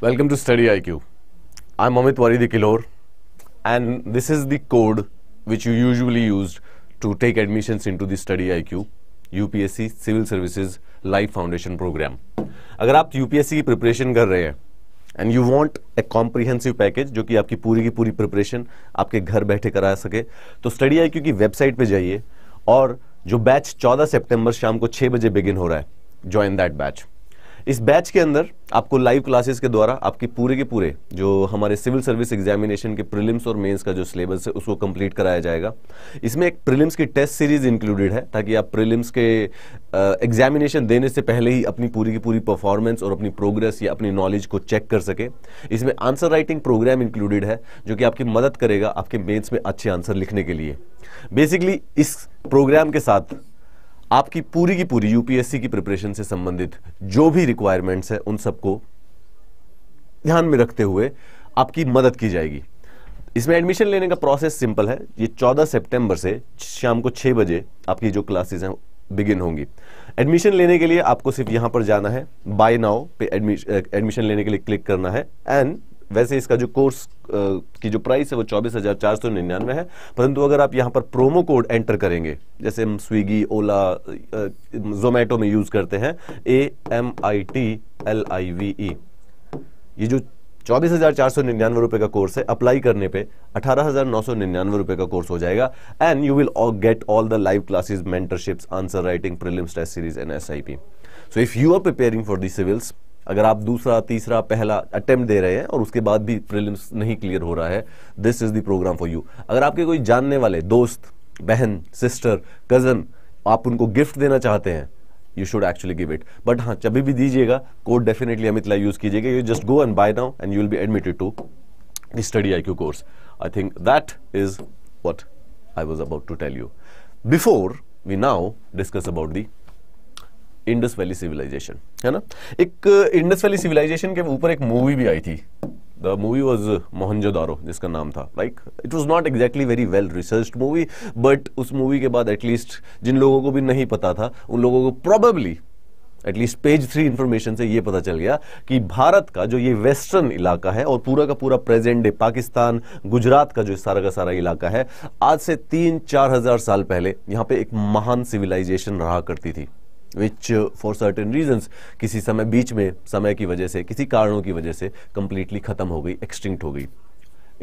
Welcome to Study IQ. I'm Amit Waridi Kilor, and this is the code which you usually used to take admissions into the Study IQ UPSC Civil Services Life Foundation Program. अगर आप UPSC की preparation कर रहे हैं and you want a comprehensive package जो कि आपकी पूरी की पूरी प्रिपरेशन आपके घर बैठे करा सके तो स्टडी आई की वेबसाइट पे जाइए और जो बैच 14 सितंबर शाम को 6 बजे बिगिन हो रहा है ज्वाइन दैट बैच इस बैच के अंदर आपको लाइव क्लासेस के द्वारा आपकी पूरे के पूरे जो हमारे सिविल सर्विस एग्जामिनेशन के प्रीलिम्स और मेंस का जो सिलेबस है उसको कंप्लीट कराया जाएगा इसमें एक प्रीलिम्स की टेस्ट सीरीज इंक्लूडेड है ताकि आप प्रीलिम्स के एग्जामिनेशन देने से पहले ही अपनी पूरी की पूरी परफॉर्मेंस और अपनी प्रोग्रेस या अपनी नॉलेज को चेक कर सके इसमें आंसर राइटिंग प्रोग्राम इंक्लूडेड है जो कि आपकी मदद करेगा आपके मेन्स में अच्छे आंसर लिखने के लिए बेसिकली इस प्रोग्राम के साथ आपकी पूरी की पूरी यूपीएससी की प्रिपरेशन से संबंधित जो भी रिक्वायरमेंट्स है उन सबको ध्यान में रखते हुए आपकी मदद की जाएगी इसमें एडमिशन लेने का प्रोसेस सिंपल है ये 14 सितंबर से शाम को 6 बजे आपकी जो क्लासेस हैं बिगिन होंगी एडमिशन लेने के लिए आपको सिर्फ यहां पर जाना है बाय नाउ पे एडमिशन लेने के लिए क्लिक करना है एंड वैसे इसका जो कोर्स की जो प्राइस है वो चौबीस हज़ार चार सौ निन्यानवे है परंतु अगर आप यहाँ पर प्रोमो कोड एंटर करेंगे जैसे हम स्विगी ओला जोमेटो में यूज़ करते हैं A M I T L I V E ये जो चौबीस हज़ार चार सौ निन्यानवे रुपए का कोर्स है अप्लाई करने पे अठारह हज़ार नौ सौ निन्यानवे रुपए का कोर्स हो जाएगा and you will get all the live classes mentorships answer writing prelims test series and S I P so if you are preparing for the civils अगर आप दूसरा तीसरा पहला अटेम्प्ट दे रहे हैं और उसके बाद भी प्रिलिम्स नहीं क्लियर हो रहा है this is the program for you अगर आपके कोई जानने वाले दोस्त बहन सिस्टर कज़न आप उनको गिफ्ट देना चाहते हैं you should actually give it but हाँ जब भी दीजिएगा कोड डेफिनेटली अमितला यूज़ कीजिएगा you just go and buy now and you will be admitted to study I Q course I think that is what I was about to tell you before we now discuss about the Indus valley civilization है ना एक Indus valley civilisation के ऊपर एक movie भी आई थी the movie was Mohenjodaro जिसका नाम था like it was not exactly very well research movie but उस मूवी के बाद एटलीस्ट जिन लोगों को भी नहीं पता था उन लोगों को probably at least page three information से यह पता चल गया कि भारत का जो ये वेस्टर्न इलाका है और पूरा का पूरा प्रेजेंट डे पाकिस्तान गुजरात का जो सारा का सारा इलाका है आज से तीन चार हजार साल पहले यहां पे एक महान सिविलाइजेशन रहा करती थी विच फॉर सर्टेन रीजन्स किसी समय बीच में समय की वजह से किसी कारणों की वजह से कंप्लीटली खत्म हो गई एक्सटिंक्ट हो गई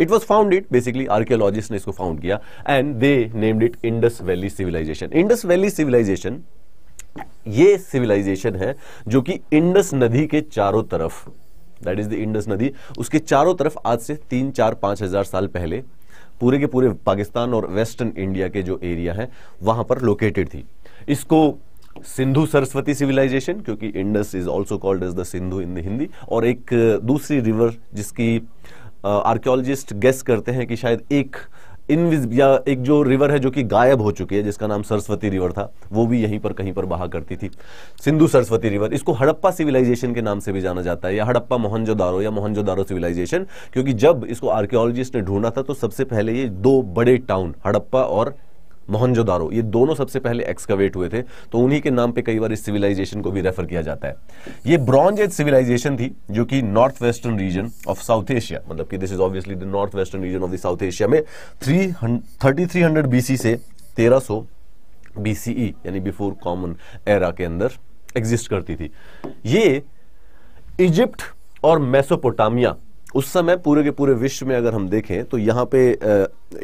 it was founded basically archaeologist ने इसको फाउंड किया and they named it Indus valley civilization Indus valley civilization ये सिविलाइजेशन है जो कि इंडस नदी के चारों तरफ दैट इज द इंडस नदी उसके चारों तरफ आज से तीन चार पांच हजार साल पहले पूरे के पूरे पाकिस्तान और वेस्टर्न इंडिया के जो एरिया है वहां पर लोकेटेड थी इसको सिंधु सरस्वती सिविलाइजेशन क्योंकि Indus is also called as the Sindhu in the Hindi और एक दूसरी रिवर जिसकी आर्कियोलॉजिस्ट गेस करते हैं कि शायद एक इनविज या एक जो रिवर है जो कि गायब हो चुकी है जिसका नाम सरस्वती रिवर था वो भी यहीं पर कहीं पर बहा करती थी सिंधु सरस्वती रिवर इसको हड़प्पा सिविलाइजेशन के नाम से भी जाना जाता है या हड़प्पा मोहनजोदारो या मोहनजोदारो सिविलाइजेशन क्योंकि जब इसको आर्कियोलॉजिस्ट ने ढूंढा था तो सबसे पहले ये दो बड़े टाउन हड़प्पा और मोहनजोदारो ये दोनों सबसे पहले एक्सकवेट हुए थे तो उन्हीं के नाम पे कई बार इस सिविलाइजेशन को भी रेफर किया जाता है ये ब्रॉन्ज एज सिविलाइजेशन थी जो कि north western region of South Asia मतलब कि this is obviously the north western region of the South Asia में three thirty three hundred BC से तेरह सौ बीसीई e, यानी बिफोर कॉमन एरा के अंदर एग्जिस्ट करती थी ये इजिप्ट और मेसोपोटामिया उस समय पूरे के पूरे विश्व में अगर हम देखें तो यहाँ पे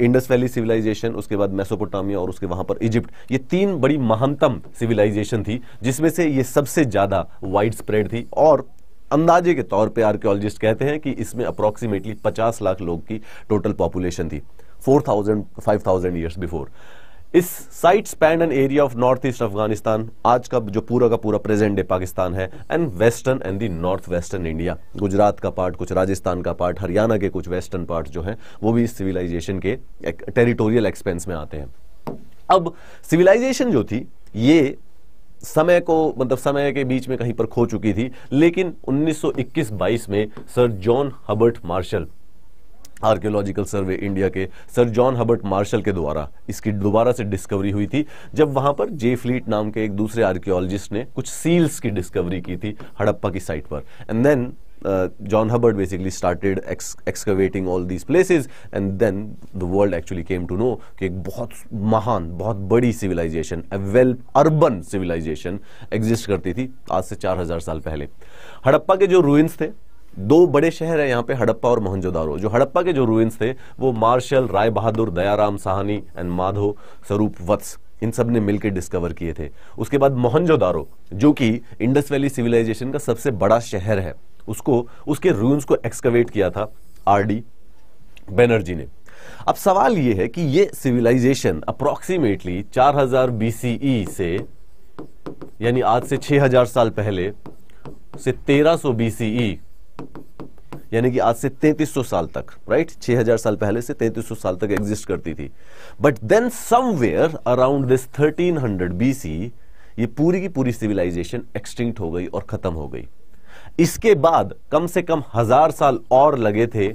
इंडस वैली सिविलाइजेशन उसके बाद मेसोपोटामिया और उसके वहां पर इजिप्ट ये तीन बड़ी महानतम सिविलाइजेशन थी जिसमें से ये सबसे ज़्यादा वाइड स्प्रेड थी और अंदाजे के तौर पे आर्कियोलॉजिस्ट कहते हैं कि इसमें अप्रोक्सीमेटली 50 लाख लोग की टोटल पॉपुलेशन थी 4000 5000 ईयर्स बिफोर इस site spanned an area of north east Afghanistan आज का जो पूरा का पूरा प्रेजेंट डे पाकिस्तान है and western and the north western India Gujarat का पार्ट कुछ राजस्थान का पार्ट हरियाणा के कुछ वेस्टर्न पार्ट जो है वो भी इस सिविलाइजेशन के टेरिटोरियल एक्सपेंस में आते हैं अब सिविलाइजेशन जो थी ये समय को मतलब समय के बीच में कहीं पर खो चुकी थी लेकिन 1921-22 में sir John Hubert Marshall archaeological survey India के सर जॉन हबर्ट मार्शल के द्वारा इसकी दोबारा से डिस्कवरी हुई थी जब वहां पर जे फ्लीट नाम के एक दूसरे आर्कियोलॉजिस्ट ने कुछ सील्स की डिस्कवरी की थी हड़प्पा की साइट पर and then uh, John Hubert basically started excavating all these places and then the world actually came to know कि एक बहुत महान बहुत बड़ी सिविलाइजेशन a well urban civilization exist करती थी आज से हजार साल पहले हड़प्पा के जो रूइंस थे दो बड़े शहर हैं यहाँ पे हड़प्पा और मोहनजोदारो जो हड़प्पा के जो रूइंस थे वो मार्शल राय बहादुर दयाराम साहनी एंड माधो स्वरूप वत्स इन सब ने मिलकर डिस्कवर किए थे उसके बाद मोहनजोदारो जो कि इंडस वैली सिविलाइजेशन का सबसे बड़ा शहर है उसको उसके रूइंस को एक्सकवेट किया था आर डी बैनर्जी ने अब सवाल ये है कि ये सिविलाइजेशन अप्रॉक्सीमेटली 4000 बीसीई से यानी आज से 6000 साल पहले से 1300 बीसीई यानी कि आज से 3300 साल तक राइट 6000 साल पहले से 3300 साल तक एग्जिस्ट करती थी but then somewhere around this 1300 hundred BC ये पूरी की पूरी सिविलाइजेशन एक्सटिंक्ट हो गई और खत्म हो गई इसके बाद कम से कम हजार साल और लगे थे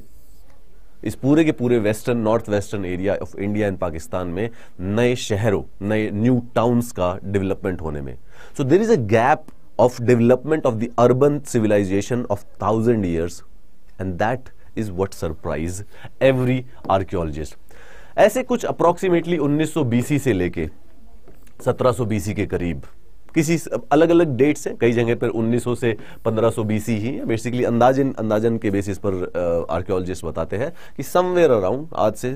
इस पूरे के पूरे western north western area of India and Pakistan में नए शहरों नए न्यू टाउन्स का डेवलपमेंट होने में so there is a gap of development of the urban civilization of thousand years and that is what surprise every archaeologist ऐसे कुछ approximately 1900 सौ से लेके 1700 बीसी के करीब किसी अलग अलग डेट से कई जगह पर 1900 से 1500 बीसी ही बेसिकली अंदाजन अंदाजन के बेसिस पर आर्कियोलॉजिस्ट बताते हैं कि समवेयर अराउंड आज से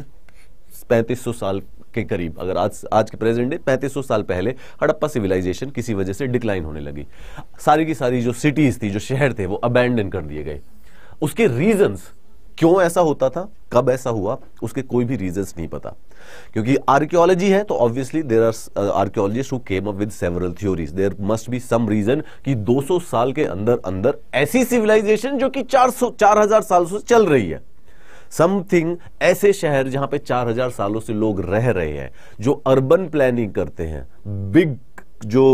3500 साल के करीब अगर आज आज के प्रेजेंट डे 3500 साल पहले हड़प्पा सिविलाइजेशन किसी वजह से डिक्लाइन होने लगी सारी की सारी जो सिटीज़ थी जो शहर थे वो अबैंडन कर दिए गए उसके रीजंस क्यों ऐसा होता था कब ऐसा हुआ उसके कोई भी रीजंस नहीं पता क्योंकि आर्कियोलॉजी है तो obviously there are archaeologist who came up with several theories there must be some reason कि 200 साल के अंदर अंदर ऐसी सिविलाइजेशन जो कि 400 4000 साल से चल रही है समथिंग ऐसे शहर जहां पे 4000 सालों से लोग रह रहे हैं जो अर्बन प्लानिंग करते हैं बिग जो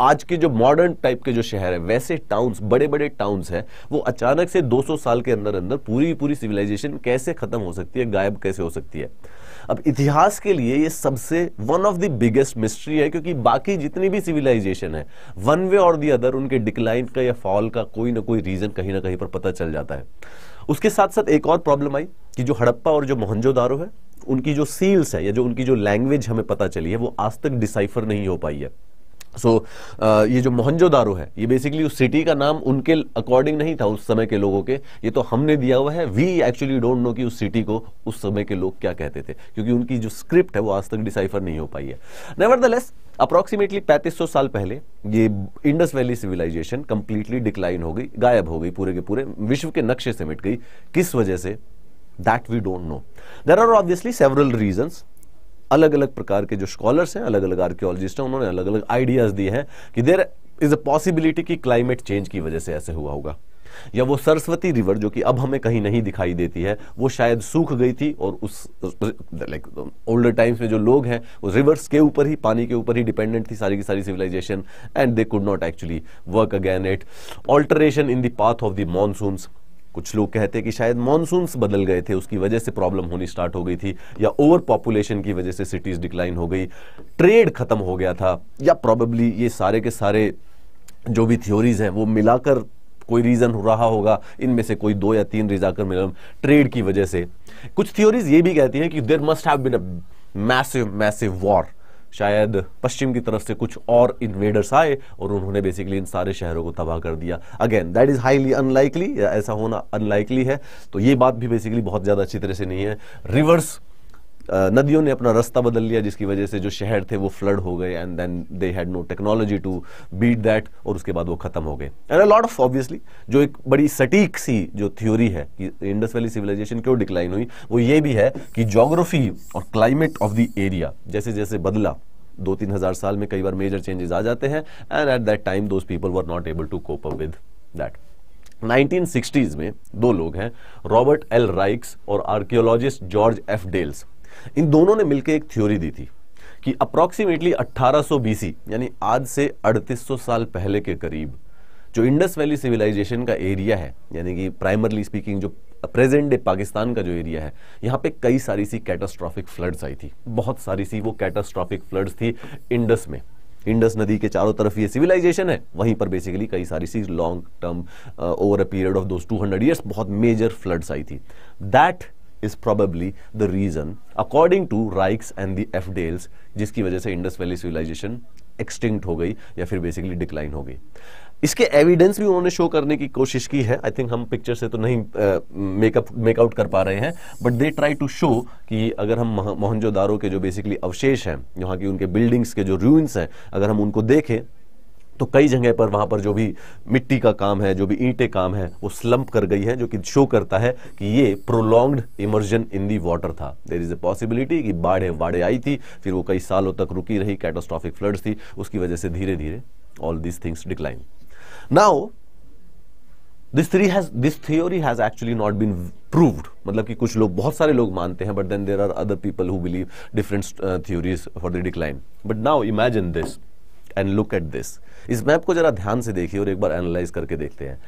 आज के जो मॉडर्न टाइप के जो शहर है वैसे टाउन्स बड़े बड़े टाउन्स हैं वो अचानक से 200 साल के अंदर अंदर पूरी पूरी सिविलाइजेशन कैसे खत्म हो सकती है गायब कैसे हो सकती है अब इतिहास के लिए ये सबसे one of the biggest mystery है क्योंकि बाकी जितनी भी सिविलाइजेशन है वन वे और दी अदर उनके डिक्लाइन का या फॉल का कोई ना कोई रीजन कहीं ना कहीं पर पता चल जाता है उसके साथ साथ एक और प्रॉब्लम आई कि जो हड़प्पा और जो मोहनजोदारो है उनकी जो सील्स है या जो उनकी जो लैंग्वेज हमें पता चली है वो आज तक डिसाइफर नहीं हो पाई है सो so, uh, ये जो मोहनजोदारो है ये बेसिकली उस सिटी का नाम उनके अकॉर्डिंग नहीं था उस समय के लोगों के ये तो हमने दिया हुआ है वी एक्चुअली डोंट नो कि उस सिटी को उस समय के लोग क्या कहते थे क्योंकि उनकी जो स्क्रिप्ट है वो आज तक डिसाइफर नहीं हो पाई है नेवर द लेस अप्रॉक्सीमेटली सौ साल पहले ये Indus valley civilization completely decline हो गई गायब हो गई पूरे के पूरे विश्व के नक्शे से मिट गई किस वजह से that we don't know there are obviously several reasons अलग अलग प्रकार के जो स्कॉलर्स हैं अलग अलग आर्कियोलॉजिस्ट हैं उन्होंने अलग अलग आइडियाज़ दिए हैं कि देर इज़ अ पॉसिबिलिटी कि क्लाइमेट चेंज की वजह से ऐसे हुआ होगा या वो सरस्वती रिवर जो कि अब हमें कहीं नहीं दिखाई देती है वो शायद सूख गई थी और उस लाइक ओल्डर टाइम्स में जो लोग हैं उस रिवर्स के ऊपर ही पानी के ऊपर ही डिपेंडेंट थी सारी की सारी civilization and they could not actually work again it alteration in the path of the monsoon कुछ लोग कहते हैं कि शायद मानसून बदल गए थे उसकी वजह से प्रॉब्लम होनी स्टार्ट हो गई थी या ओवर पॉपुलेशन की वजह से सिटीज डिक्लाइन हो गई ट्रेड खत्म हो गया था या प्रॉबेबली ये सारे के सारे जो भी थ्योरीज हैं वो मिलाकर कोई रीज़न हो रहा होगा इनमें से कोई दो या तीन रिजाकर मिलम ट्रेड की वजह से कुछ थ्योरीज ये भी कहती हैं कि there must have a massive massive war शायद पश्चिम की तरफ से कुछ और इन्वेडर्स आए और उन्होंने बेसिकली इन सारे शहरों को तबाह कर दिया again that is highly unlikely ऐसा होना अनलाइकली है तो ये बात भी बेसिकली बहुत ज़्यादा अच्छी तरह से नहीं है रिवर्स नदियों ने अपना रास्ता बदल लिया जिसकी वजह से जो शहर थे वो फ्लड हो गए and then they had no technology to beat that और उसके बाद वो खत्म हो गए and a lot of obviously जो एक बड़ी सटीक सी जो थ्योरी है कि इंडस वैली सिविलाइजेशन क्यों डिक्लाइन हुई वो ये भी है कि जोग्राफी और क्लाइमेट ऑफ द एरिया जैसे जैसे बदला दो तीन हजार साल में कई बार मेजर चेंजेस आ जाते हैं and at that time those people were not able to cope up with that 1960s में दो लोग हैं रॉबर्ट एल राइक्स और आर्कियोलॉजिस्ट जॉर्ज एफ डेल्स इन दोनों ने मिलकर एक थ्योरी दी थी कि अप्रॉक्सीमेटली 1800 बीसी यानी आज से 3800 साल पहले के करीब जो इंडस वैली सिविलाइजेशन का एरिया है यानी कि प्राइमरली स्पीकिंग जो प्रेजेंट डे पाकिस्तान का जो एरिया है यहाँ पे कई सारी सी कैटास्ट्रॉफिक फ्लड्स आई थी बहुत सारी सी वो कैटास्ट्रॉफिक फ्लड्स थी इंडस में इंडस नदी के चारों तरफ ये सिविलाइजेशन है वहीं पर बेसिकली कई सारी सी long term over a period of दो टू हंड्रेड बहुत मेजर फ्लड्स आई थी that is probably the reason, according to Rikes and the F. Dales, जिसकी वजह से इंडस वैली सिविलाइजेशन एक्सटिंक्ट हो गई या फिर बेसिकली डिक्लाइन हो गई इसके एविडेंस भी उन्होंने शो करने की कोशिश की है आई थिंक हम पिक्चर से तो नहीं मेकअप uh, मेकआउट कर पा रहे हैं but they try to show कि अगर हम मोहनजोदारो के जो बेसिकली अवशेष हैं यहाँ की उनके बिल्डिंग्स के जो रूइंस हैं अगर हम उनको देखें तो कई जगह पर वहां पर जो भी मिट्टी का काम है जो भी ईंटे काम है वो स्लम्प कर गई है जो कि शो करता है कि ये prolonged immersion in the water था देर इज़ ए पॉसिबिलिटी कि बाढ़े बाढ़ें आई थी फिर वो कई सालों तक रुकी रही कैटास्ट्रॉफिक फ्लड्स थी उसकी वजह से धीरे धीरे all these things decline now this three has this theory has actually not been proved मतलब कि कुछ लोग बहुत सारे लोग मानते हैं but then there are other people who believe different theories for the decline but now imagine this and look at this इस मैप को जरा ध्यान से देखिए और एक बार एनालाइज करके देखते हैं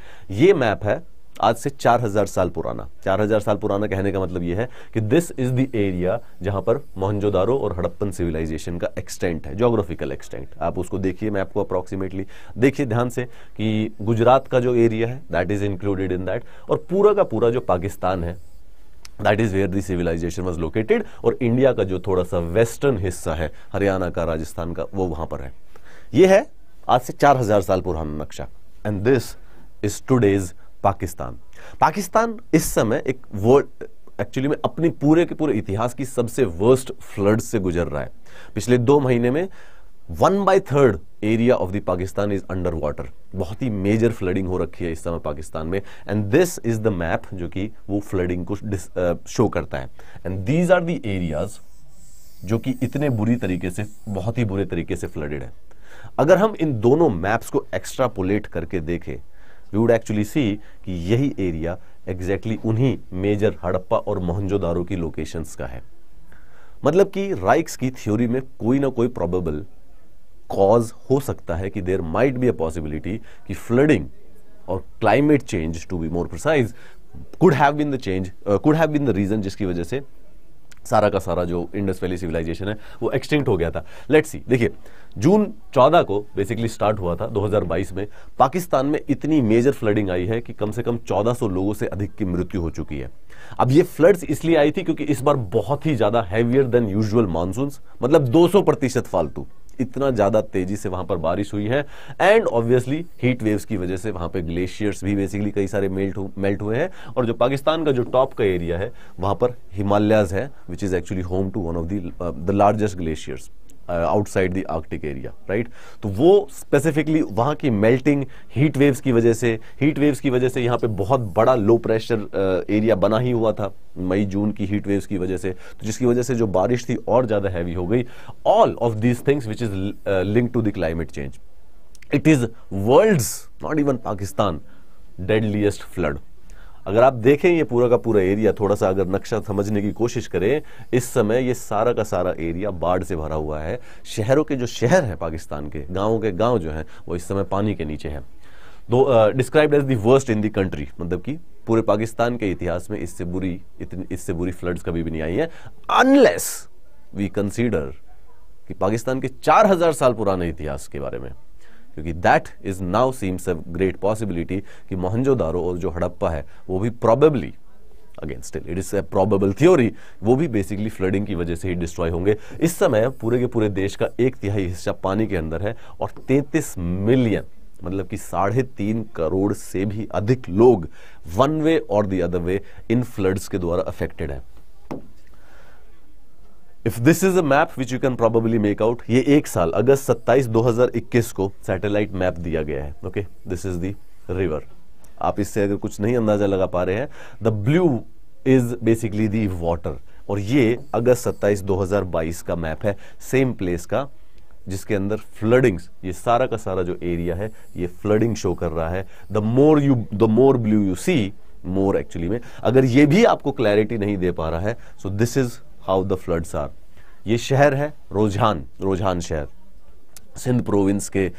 ये मैप है आज से 4000 साल पुराना 4000 साल पुराना कहने का मतलब यह है कि दिस इज द एरिया जहां पर मोहनजोदारो और हड़प्पन सिविलाइजेशन का एक्सटेंट है जोग्राफिकल एक्सटेंट आप उसको देखिए मैप को अप्रोक्सीमेटली देखिए ध्यान से कि गुजरात का जो एरिया है that is included in that और पूरा का पूरा जो पाकिस्तान है that is where the civilisation was located और इंडिया का जो थोड़ा सा वेस्टर्न हिस्सा है हरियाणा का राजस्थान का वो वहां पर है ये है आज से चार हजार साल पुराना नक्शा and this is today's Pakistan Pakistan इस समय एक वर्ल्ड एक्चुअली में अपने पूरे के पूरे इतिहास की सबसे वर्स्ट फ्लड से गुजर रहा है पिछले दो महीने में one by third area of the Pakistan is under water बहुत ही मेजर फ्लडिंग हो रखी है इस समय पाकिस्तान में and this is the map जो कि वो फ्लडिंग को शो uh, करता है and these are the areas जो कि इतने बुरी तरीके से बहुत ही बुरे तरीके से फ्लडेड है अगर हम इन दोनों मैप्स को एक्स्ट्रापोलेट करके देखें वी वुड एक्चुअली सी कि यही एरिया एग्जैक्टली exactly उन्हीं मेजर हड़प्पा और मोहनजोदारो की लोकेशंस का है मतलब कि राइक्स की थ्योरी में कोई ना कोई प्रोबेबल कॉज हो सकता है कि there might be a possibility कि फ्लडिंग और climate change to be more precise could have been the change could have been the reason जिसकी वजह से सारा का सारा जो इंडस वैली सिविलाइजेशन है वो एक्सटिंक्ट हो गया था लेट्स सी देखिए जून 14 को बेसिकली स्टार्ट हुआ था 2022 में पाकिस्तान में इतनी मेजर फ्लडिंग आई है कि कम से कम 1400 लोगों से अधिक की मृत्यु हो चुकी है अब ये फ्लड्स इसलिए आई थी क्योंकि इस बार बहुत ही ज़्यादा हैवियर देन यूजुअल मानसून मतलब 200 प्रतिशत फालतू इतना ज़्यादा तेज़ी से वहां पर बारिश हुई है एंड ऑब्वियसली हीट वेव्स की वजह से वहां पर ग्लेशियर्स भी बेसिकली कई सारे मेल्ट मेल्ट हुए हैं और जो पाकिस्तान का जो टॉप का एरिया है वहां पर हिमालयाज है which is actually home to one of the largest glaciers outside the Arctic area right तो वो स्पेसिफिकली वहाँ की मेल्टिंग हीट वेव्स की वजह से हीट वेव्स की वजह से यहाँ पे बहुत बड़ा लो प्रेशर एरिया बना ही हुआ था मई जून की हीट वेव्स की वजह से तो जिसकी वजह से जो बारिश थी और ज़्यादा हैवी हो गई all of these things which is link to the climate change it is world not even Pakistan deadliest flood अगर आप देखें ये पूरा का पूरा एरिया थोड़ा सा अगर नक्शा समझने की कोशिश करें इस समय ये सारा का सारा एरिया बाढ़ से भरा हुआ है शहरों के जो शहर हैं पाकिस्तान के गाँव के गाँव जो हैं वो इस समय पानी के नीचे हैं दो described as the worst in the country मतलब कि पूरे पाकिस्तान के इतिहास में इससे बुरी इतनी इससे बुरी फ्लड्स कभी भी नहीं आई है अनलेस वी कंसीडर कि पाकिस्तान के 4000 साल पुराने इतिहास के बारे में क्योंकि that is now seems a great possibility कि मोहनजोदारो और जो हड़प्पा है वो भी probably again still it is a probable theory वो भी बेसिकली फ्लडिंग की वजह से ही डिस्ट्रॉय होंगे इस समय पूरे के पूरे देश का एक तिहाई हिस्सा पानी के अंदर है और 33 मिलियन मतलब कि साढ़े तीन करोड़ से भी अधिक लोग वन वे और the other way in floods के द्वारा अफेक्टेड हैं if this is a map which you can probably make out ये एक साल अगस्त 27 2021 को सैटेलाइट मैप दिया गया है okay this is the river आप इससे अगर कुछ नहीं अंदाजा लगा पा रहे हैं the blue is basically the water और ये अगस्त 27 2022 का मैप है सेम प्लेस का जिसके अंदर फ्लडिंग्स ये सारा का सारा जो एरिया है ये फ्लडिंग शो कर रहा है the more you the more blue you see more actually में अगर ये भी आपको क्लैरिटी नहीं दे पा रहा है so this is how the floods are ये शहर है रोजहान रोजहान शहर सिंध प्रोविंस के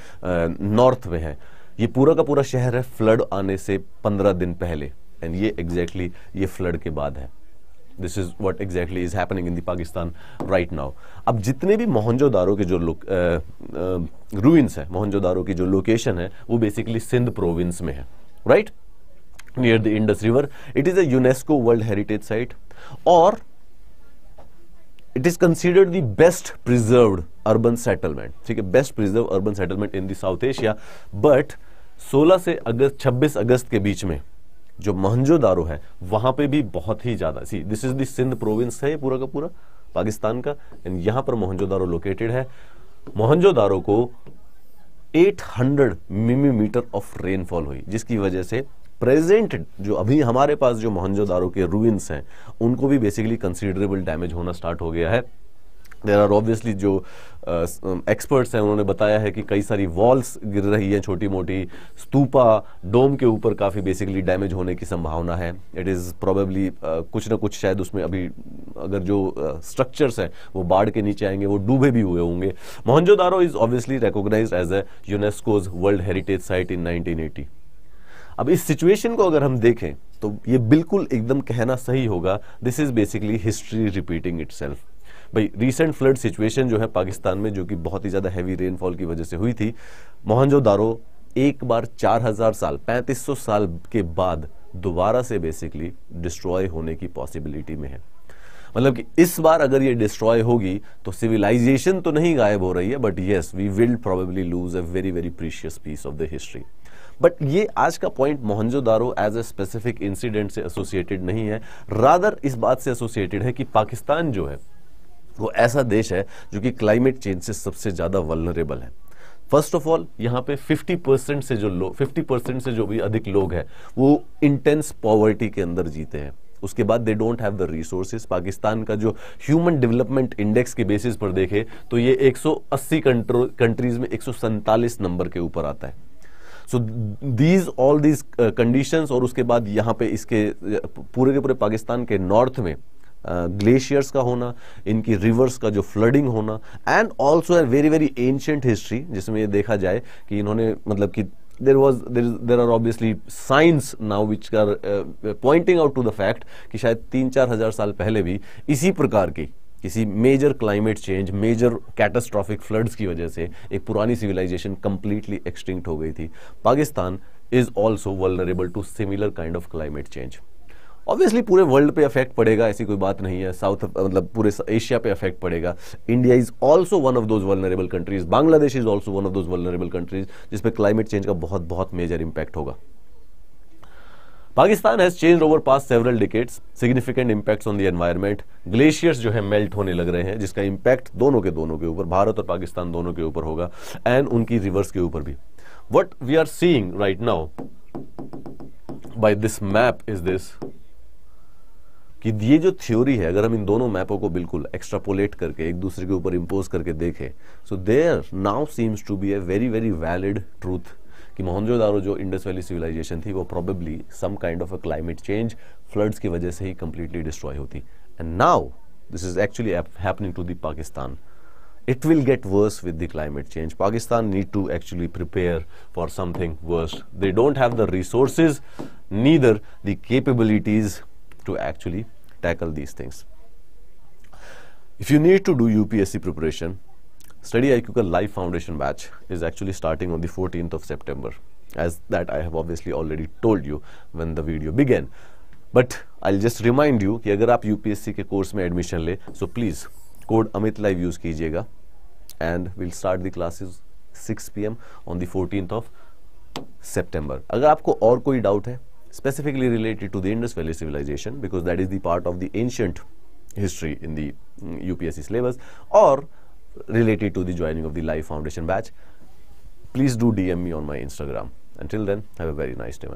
नॉर्थ में है ये पूरा का पूरा शहर है फ्लड आने से पंद्रह दिन पहले एंड ये एग्जैक्टली exactly ये फ्लड के बाद है this is what exactly is happening in the Pakistan right now अब जितने भी मोहनजोदारों के जो रूइंस है मोहनजोदारों की जो लोकेशन है वो बेसिकली सिंध प्रोविंस में है right near the Indus river it is a UNESCO world heritage site और it is considered the best preserved urban settlement ठीक है best preserve urban settlement in the South Asia but 16 से अगस्त 26 अगस्त के बीच में जो दारो है वहां पे भी बहुत ही ज्यादा सी दिस इज सिंध प्रोविंस है पूरा का पूरा पाकिस्तान का एंड यहां पर मोहनजोदारो लोकेटेड है मोहनजोदारो को 800 मीटर ऑफ रेनफॉल हुई जिसकी वजह से प्रेजेंट जो अभी हमारे पास जो मोहनजोदारो के रूइंस हैं उनको भी बेसिकली कंसिडरेबल डैमेज होना स्टार्ट हो गया है देर आर ऑब्वियसली जो एक्सपर्ट्स uh, हैं उन्होंने बताया है कि कई सारी वॉल्स गिर रही हैं छोटी मोटी स्तूपा डोम के ऊपर काफ़ी बेसिकली डैमेज होने की संभावना है इट इज़ प्रोबेबली कुछ ना कुछ शायद उसमें अभी अगर जो स्ट्रक्चर्स uh, हैं वो बाढ़ के नीचे आएंगे वो डूबे भी हुए होंगे Mohenjodaro is obviously recognise as a UNESCO's world heritage site in nineteen अब इस सिचुएशन को अगर हम देखें तो ये बिल्कुल एकदम कहना सही होगा this is basically history repeating it भाई रिसेंट फ्लड सिचुएशन जो है पाकिस्तान में जो कि बहुत ही ज़्यादा हैवी रेनफॉल की वजह से हुई थी मोहनजो दारो एक बार 4000 साल 3500 साल के बाद दोबारा से बेसिकली डिस्ट्रॉय होने की पॉसिबिलिटी में है मतलब कि इस बार अगर ये डिस्ट्रॉय होगी तो सिविलाइजेशन तो नहीं गायब हो रही है but yes we will probably lose a very very precious piece of the history but ये आज का point Mohenjodaro as a specific incident से एसोसिएटेड नहीं है रादर इस बात से एसोसिएटेड है कि पाकिस्तान जो है वो ऐसा देश है जो कि क्लाइमेट चेंज से सबसे ज़्यादा वलनरेबल है फर्स्ट ऑफ ऑल यहाँ पे 50 परसेंट से जो लोग 50 परसेंट से जो भी अधिक लोग हैं वो इंटेंस पॉवर्टी के अंदर जीते हैं उसके बाद they don't have the resources Pakistan का जो ह्यूमन डेवलपमेंट इंडेक्स के बेसिस पर देखें तो ये 180 कंट्रो कंट्रीज में एक नंबर के ऊपर आता है so these all these conditions और उसके बाद यहाँ पे इसके पूरे के पूरे पाकिस्तान के नॉर्थ में ग्लेशियर्स uh, का होना इनकी रिवर्स का जो फ्लडिंग होना and also a very very ancient history जिसमें ये देखा जाए कि इन्होंने मतलब कि there was there there are obviously science now which are pointing out to the fact कि शायद तीन चार हजार साल पहले भी इसी प्रकार की किसी major climate change major catastrophic floods की वजह से एक पुरानी सिविलाइजेशन कंप्लीटली एक्सटिंक्ट हो गई थी Pakistan is also vulnerable to similar kind of climate change obviously पूरे वर्ल्ड पे अफेक्ट पड़ेगा ऐसी कोई बात नहीं है साउथ मतलब पूरे एशिया पे अफेक्ट पड़ेगा India is also one of those vulnerable countries Bangladesh is also one of those vulnerable countries जिसपे क्लाइमेट चेंज का बहुत बहुत मेजर इंपैक्ट होगा Pakistan has change over past several decades significant impacts on the environment glaciers जो है melt होने लग रहे हैं जिसका इंपैक्ट दोनों के दोनों के ऊपर भारत और पाकिस्तान दोनों के ऊपर होगा एंड उनकी रिवर्स के ऊपर भी what we are seeing right now by this map is this कि ये जो थ्योरी है अगर हम इन दोनों मैपों को बिल्कुल एक्स्ट्रापोलेट करके एक दूसरे के ऊपर इम्पोज करके देखें so there now seems to be a very very valid truth कि मोहनजोदारो जो इंडस वैली सिविलाइजेशन थी वो probably some kind of a climate change floods की वजह से ही कंप्लीटली डिस्ट्रॉय होती and now this is actually happening to the Pakistan it will get worse with the climate change Pakistan need to actually prepare for something worse they don't have the resources neither the capabilities to actually tackle these things if you need to do UPSC preparation study IQ का live foundation batch is actually starting on the 14th of सितंबर as that I have obviously already told you when the video began. But I'll just remind you कि अगर आप UPSC के course में admission ले so please code Amit live use कीजिएगा and will start the classes 6 P M on the fourteen of September अगर आपको और कोई डाउट है specifically related to the Indus Valley civilization because that is the part of the ancient history in the UPSC syllabus or related to the joining of the live foundation batch please do dm me on my instagram until then have a very nice day